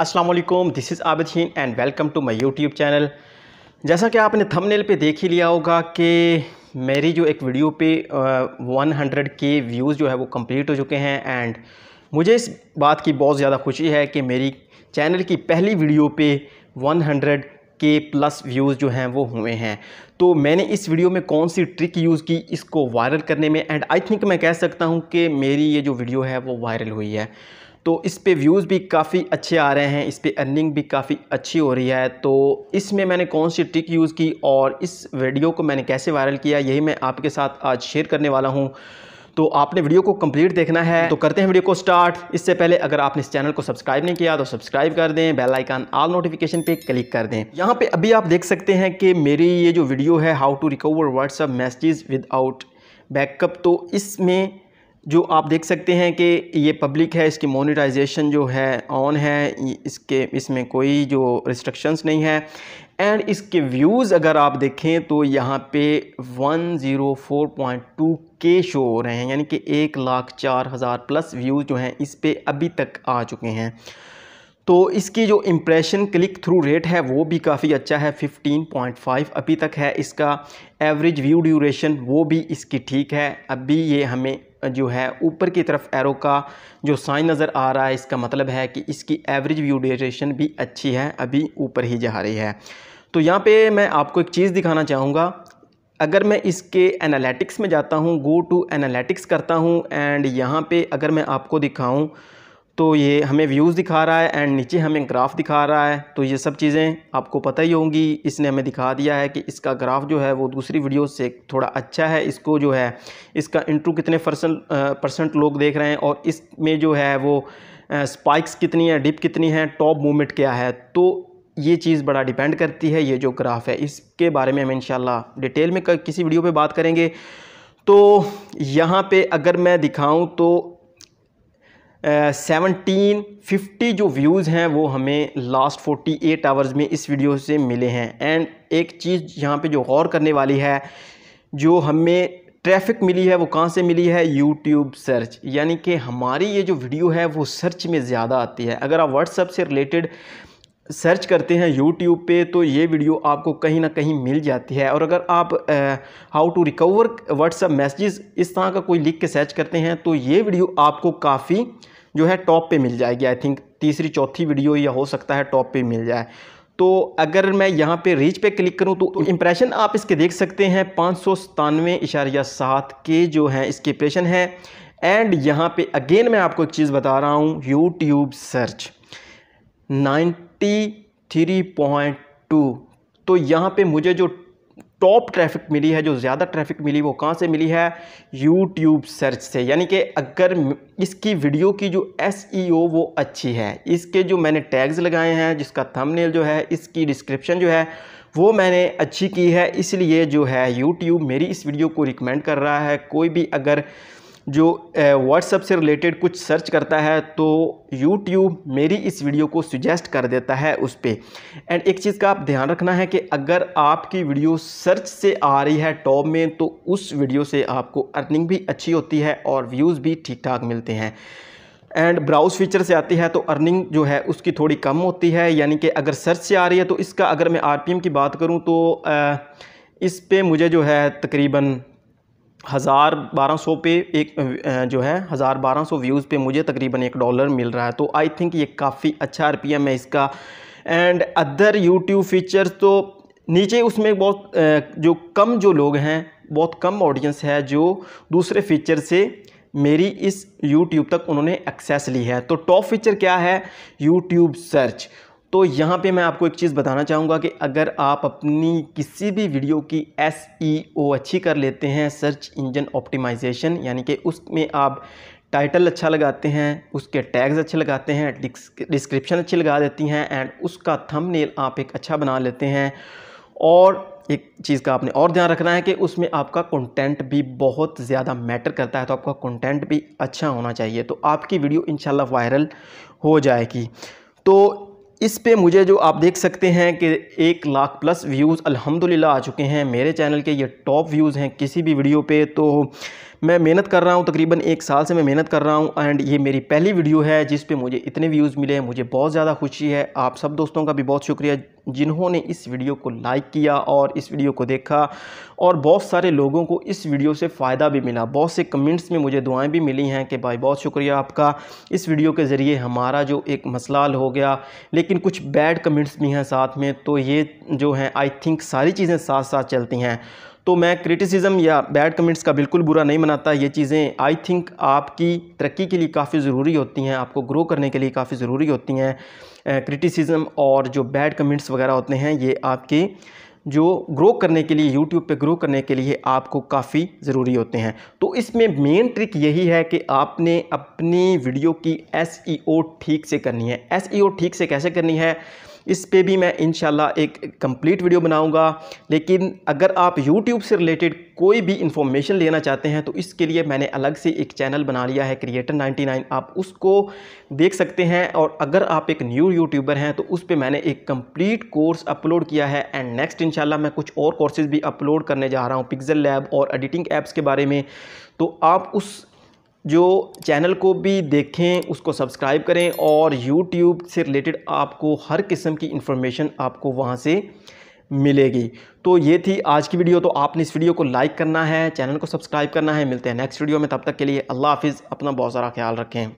Aslam this is Abid Heen and welcome to my YouTube channel जैसा कि आपने थंबनेल पे देख ही लिया होगा कि मेरी जो एक वीडियो पे वन हंड्रेड के व्यूज़ जो है वो कंप्लीट हो चुके हैं एंड मुझे इस बात की बहुत ज़्यादा खुशी है कि मेरी चैनल की पहली वीडियो पे वन के प्लस व्यूज़ जो हैं वो हुए हैं तो मैंने इस वीडियो में कौन सी ट्रिक यूज़ की इसको वायरल करने में एंड आई थिंक मैं कह सकता हूँ कि मेरी ये जो वीडियो है वो वायरल हुई है तो इस पर व्यूज़ भी काफ़ी अच्छे आ रहे हैं इस पर अर्निंग भी काफ़ी अच्छी हो रही है तो इसमें मैंने कौन सी ट्रिक यूज़ की और इस वीडियो को मैंने कैसे वायरल किया यही मैं आपके साथ आज शेयर करने वाला हूँ तो आपने वीडियो को कंप्लीट देखना है तो करते हैं वीडियो को स्टार्ट इससे पहले अगर आपने इस चैनल को सब्सक्राइब नहीं किया तो सब्सक्राइब कर दें बेल आइकन ऑल नोटिफिकेशन पे क्लिक कर दें यहाँ पे अभी आप देख सकते हैं कि मेरी ये जो वीडियो है how to recover WhatsApp with without backup तो इसमें जो आप देख सकते हैं कि ये पब्लिक है इसकी मोनिटाइजेशन जो है ऑन है इसके इसमें कोई जो रिस्ट्रिक्शंस नहीं है एंड इसके व्यूज़ अगर आप देखें तो यहाँ पे 104.2 के शो हो रहे हैं यानी कि एक लाख चार हज़ार प्लस व्यूज़ जो हैं इस पर अभी तक आ चुके हैं तो इसकी जो इम्प्रेशन क्लिक थ्रू रेट है वो भी काफ़ी अच्छा है 15.5 अभी तक है इसका एवरेज व्यू ड्यूरेशन वो भी इसकी ठीक है अभी ये हमें जो है ऊपर की तरफ एरो का जो साइन नज़र आ रहा है इसका मतलब है कि इसकी एवरेज व्यू ड्यूरेशन भी अच्छी है अभी ऊपर ही जा रही है तो यहाँ पे मैं आपको एक चीज़ दिखाना चाहूँगा अगर मैं इसके एनालिटिक्स में जाता हूँ गो टू एनालिटिक्स करता हूँ एंड यहाँ पे अगर मैं आपको दिखाऊँ तो ये हमें व्यूज़ दिखा रहा है एंड नीचे हमें ग्राफ दिखा रहा है तो ये सब चीज़ें आपको पता ही होंगी इसने हमें दिखा दिया है कि इसका ग्राफ जो है वो दूसरी वीडियो से थोड़ा अच्छा है इसको जो है इसका इंट्रू कितने परसेंट परसेंट लोग देख रहे हैं और इसमें जो है वो स्पाइक्स कितनी है डिप कितनी है टॉप मूवमेंट क्या है तो ये चीज़ बड़ा डिपेंड करती है ये जो ग्राफ है इसके बारे में हम इन डिटेल में किसी वीडियो पर बात करेंगे तो यहाँ पे अगर मैं दिखाऊं तो सेवनटीन फिफ्टी जो व्यूज़ हैं वो हमें लास्ट फोर्टी एट आवर्स में इस वीडियो से मिले हैं एंड एक चीज़ यहाँ पे जो गौर करने वाली है जो हमें ट्रैफिक मिली है वो कहाँ से मिली है यूट्यूब सर्च यानी कि हमारी ये जो वीडियो है वो सर्च में ज़्यादा आती है अगर आप व्हाट्सअप से रिलेटेड सर्च करते हैं यूट्यूब पे तो ये वीडियो आपको कहीं ना कहीं मिल जाती है और अगर आप how to recover WhatsApp messages इस तरह का कोई लिख के सर्च करते हैं तो ये वीडियो आपको काफ़ी जो है टॉप पे मिल जाएगी आई थिंक तीसरी चौथी वीडियो या हो सकता है टॉप पे मिल जाए तो अगर मैं यहाँ पे रीच पे क्लिक करूँ तो इम्प्रेशन तो आप इसके देख सकते हैं पाँच सौ सतानवे इशारिया सात के जो हैं इसके इम्प्रेशन है एंड यहाँ पर अगेन मैं आपको एक चीज़ बता रहा हूँ YouTube search nine forty three point two तो यहाँ पे मुझे जो टॉप ट्रैफिक मिली है जो ज़्यादा ट्रैफिक मिली वो कहाँ से मिली है यूट्यूब सर्च से यानी कि अगर इसकी वीडियो की जो एस वो अच्छी है इसके जो मैंने टैग्स लगाए हैं जिसका थंबनेल जो है इसकी डिस्क्रिप्शन जो है वो मैंने अच्छी की है इसलिए जो है यूट्यूब मेरी इस वीडियो को रिकमेंड कर रहा है कोई भी अगर जो व्हाट्सअप से रिलेटेड कुछ सर्च करता है तो यूट्यूब मेरी इस वीडियो को सुजेस्ट कर देता है उस पर एंड एक चीज़ का आप ध्यान रखना है कि अगर आपकी वीडियो सर्च से आ रही है टॉप में तो उस वीडियो से आपको अर्निंग भी अच्छी होती है और व्यूज़ भी ठीक ठाक मिलते हैं एंड ब्राउज फीचर से आती है तो अर्निंग जो है उसकी थोड़ी कम होती है यानी कि अगर सर्च से आ रही है तो इसका अगर मैं आर की बात करूँ तो आ, इस पे मुझे जो है तकरीबन हज़ार बारह सौ पे एक जो है हज़ार बारह सौ व्यूज़ पे मुझे तकरीबन एक डॉलर मिल रहा है तो आई थिंक ये काफ़ी अच्छा आर पी एम है इसका एंड अदर यूट्यूब फीचर्स तो नीचे उसमें बहुत जो कम जो लोग हैं बहुत कम ऑडियंस है जो दूसरे फीचर से मेरी इस यूट्यूब तक उन्होंने एक्सेस ली है तो टॉप फीचर क्या है यूट्यूब सर्च तो यहाँ पे मैं आपको एक चीज़ बताना चाहूँगा कि अगर आप अपनी किसी भी वीडियो की एस e अच्छी कर लेते हैं सर्च इंजन ऑप्टिमाइजेशन यानी कि उसमें आप टाइटल अच्छा लगाते हैं उसके टैग्स अच्छे लगाते हैं डिस्क्रिप्शन अच्छी लगा देती हैं एंड उसका थंबनेल आप एक अच्छा बना लेते हैं और एक चीज़ का आपने और ध्यान रखना है कि उसमें आपका कंटेंट भी बहुत ज़्यादा मैटर करता है तो आपका कंटेंट भी अच्छा होना चाहिए तो आपकी वीडियो इन वायरल हो जाएगी तो इस पे मुझे जो आप देख सकते हैं कि एक लाख प्लस व्यूज़ अल्हम्दुलिल्लाह आ चुके हैं मेरे चैनल के ये टॉप व्यूज़ हैं किसी भी वीडियो पे तो मैं मेहनत कर रहा हूँ तकरीबन एक साल से मैं मेहनत कर रहा हूँ एंड ये मेरी पहली वीडियो है जिस पे मुझे इतने व्यूज़ मिले मुझे बहुत ज़्यादा खुशी है आप सब दोस्तों का भी बहुत शुक्रिया जिन्होंने इस वीडियो को लाइक किया और इस वीडियो को देखा और बहुत सारे लोगों को इस वीडियो से फ़ायदा भी मिला बहुत से कमेंट्स में मुझे दुआएं भी मिली हैं कि भाई बहुत शुक्रिया आपका इस वीडियो के ज़रिए हमारा जो एक मसला हो गया लेकिन कुछ बैड कमेंट्स भी हैं साथ में तो ये जो हैं आई थिंक सारी चीज़ें साथ साथ चलती हैं तो मैं क्रिटिसिज्म या बैड कमेंट्स का बिल्कुल बुरा नहीं मनाता ये चीज़ें आई थिंक आपकी तरक्की के लिए काफ़ी ज़रूरी होती हैं आपको ग्रो करने के लिए काफ़ी ज़रूरी होती हैं क्रिटिसिज्म और जो बैड कमेंट्स वगैरह होते हैं ये आपके जो ग्रो करने के लिए यूट्यूब पे ग्रो करने के लिए आपको काफ़ी ज़रूरी होते हैं तो इसमें मेन ट्रिक यही है कि आपने अपनी वीडियो की एस e ठीक से करनी है एस e ठीक से कैसे करनी है इस पर भी मैं इन एक कंप्लीट वीडियो बनाऊँगा लेकिन अगर आप यूट्यूब से रिलेटेड कोई भी इन्फॉर्मेशन लेना चाहते हैं तो इसके लिए मैंने अलग से एक चैनल बना लिया है क्रिएटर 99 आप उसको देख सकते हैं और अगर आप एक न्यू यूट्यूबर हैं तो उस पर मैंने एक कंप्लीट कोर्स अपलोड किया है एंड नेक्स्ट इंशाल्लाह मैं कुछ और कोर्सेज भी अपलोड करने जा रहा हूँ पिक्सल लैब और एडिटिंग ऐप्स के बारे में तो आप उस जो चैनल को भी देखें उसको सब्सक्राइब करें और यूट्यूब से रिलेटेड आपको हर किस्म की इन्फॉर्मेशन आपको वहाँ से मिलेगी तो ये थी आज की वीडियो तो आपने इस वीडियो को लाइक करना है चैनल को सब्सक्राइब करना है मिलते हैं नेक्स्ट वीडियो में तब तक के लिए अल्लाह हाफिज़ अपना बहुत सारा ख्याल रखें